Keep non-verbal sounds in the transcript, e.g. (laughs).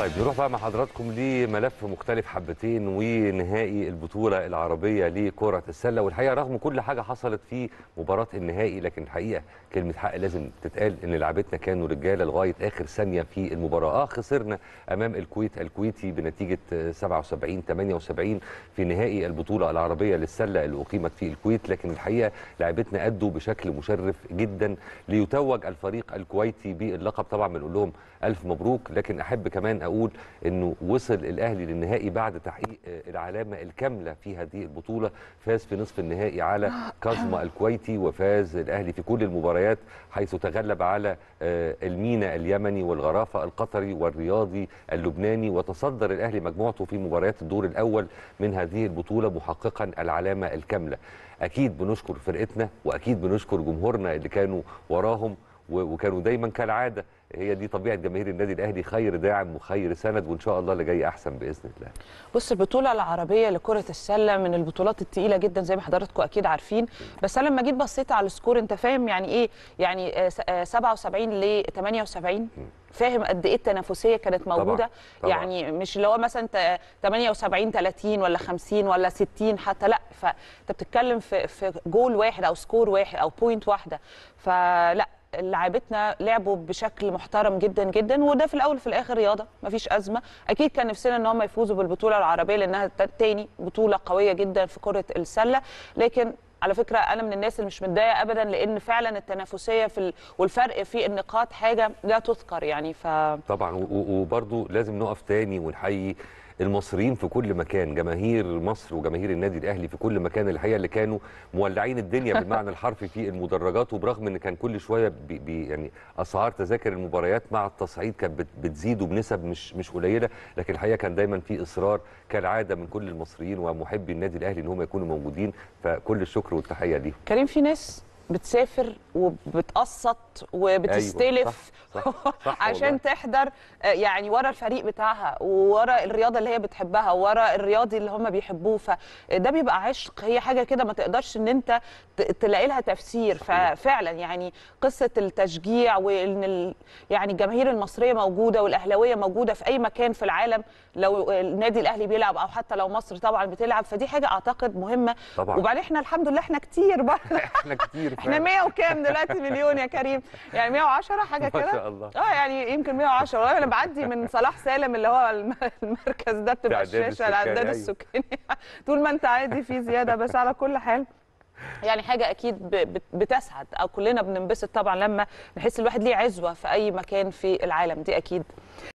طيب نروح بقى مع حضراتكم لملف مختلف حبتين ونهائي البطوله العربيه لكره السله والحقيقه رغم كل حاجه حصلت في مباراه النهائي لكن الحقيقه كلمه حق لازم تتقال ان لعبتنا كانوا رجاله لغايه اخر ثانيه في المباراه اه خسرنا امام الكويت الكويتي بنتيجه 77 78 في نهائي البطوله العربيه للسله اللي اقيمت في الكويت لكن الحقيقه لعبتنا ادوا بشكل مشرف جدا ليتوج الفريق الكويتي باللقب طبعا بنقول لهم الف مبروك لكن احب كمان اقول انه وصل الاهلي للنهائي بعد تحقيق آه، العلامه الكامله في هذه البطوله فاز في نصف النهائي على (gasps) آه. كازما الكويتي وفاز الاهلي في كل المباريات حيث تغلب على آه، المينا اليمني والغرافه القطري والرياضي اللبناني وتصدر الاهلي مجموعته في مباريات الدور الاول من هذه البطوله محققا العلامه الكامله اكيد بنشكر فرقتنا واكيد بنشكر جمهورنا اللي كانوا وراهم وكانوا دايما كالعاده هي دي طبيعه جماهير النادي الاهلي خير داعم وخير سند وان شاء الله اللي جاي احسن باذن الله. بص البطوله العربيه لكره السله من البطولات الثقيله جدا زي ما حضراتكم اكيد عارفين بس انا لما جيت بصيت على السكور انت فاهم يعني ايه يعني 77 آه، آه، ل 78 فاهم قد ايه التنافسيه كانت موجوده طبعًا. طبعًا. يعني مش اللي هو مثلا 78 30 ولا 50 ولا 60 حتى لا فانت بتتكلم في في جول واحد او سكور واحد او بوينت واحده فلا لعبتنا لعبوا بشكل محترم جدا جدا وده في الاول وفي الاخر رياضه مفيش ازمه اكيد كان نفسنا ان هم يفوزوا بالبطوله العربيه لانها تاني بطوله قويه جدا في كره السله لكن على فكره انا من الناس اللي مش متضايقه ابدا لان فعلا التنافسيه في ال... والفرق في النقاط حاجه لا تذكر يعني ف طبعا وبرده لازم نقف تاني ونحيي المصريين في كل مكان جماهير مصر وجماهير النادي الاهلي في كل مكان الحقيقه اللي كانوا مولعين الدنيا بالمعنى (laughs) الحرفي في المدرجات وبرغم ان كان كل شويه بي بي يعني اسعار تذاكر المباريات مع التصعيد كانت بتزيد وبنسب مش مش قليله لكن الحقيقه كان دايما في اصرار كالعاده من كل المصريين ومحبي النادي الاهلي ان هم يكونوا موجودين فكل الشكر والتحيه ليهم كريم في ناس بتسافر وبتقسط وبتستلف أيوة صح صح صح (laughs) عشان والله. تحضر آه، يعني ورا الفريق بتاعها وورا الرياضه اللي هي بتحبها ورا الرياضي اللي هم بيحبوه فده بيبقى عشق هي حاجه كده ما تقدرش ان انت تلاقي لها تفسير ففعلا يعني قصه التشجيع وان ال... يعني الجماهير المصريه موجوده والاهلاويه موجوده في اي مكان في العالم لو النادي الاهلي بيلعب او حتى لو مصر طبعا بتلعب فدي حاجه اعتقد مهمه طبعا وبعدين احنا الحمد لله احنا كتير بقى (laughs) احنا كتير احنا 100 وكام دلوقتي مليون يا كريم يعني 110 حاجه (laughs) كده ما شاء الله اه يعني يمكن 110 وانا بعدي من صلاح سالم اللي هو المركز ده بتبقى الشاشه العداد أيوه. السكاني (laughs) طول ما انت عادي في زياده بس على كل حال يعني حاجه اكيد بتسعد او كلنا بننبسط طبعا لما نحس الواحد ليه عزوه في اي مكان في العالم دي اكيد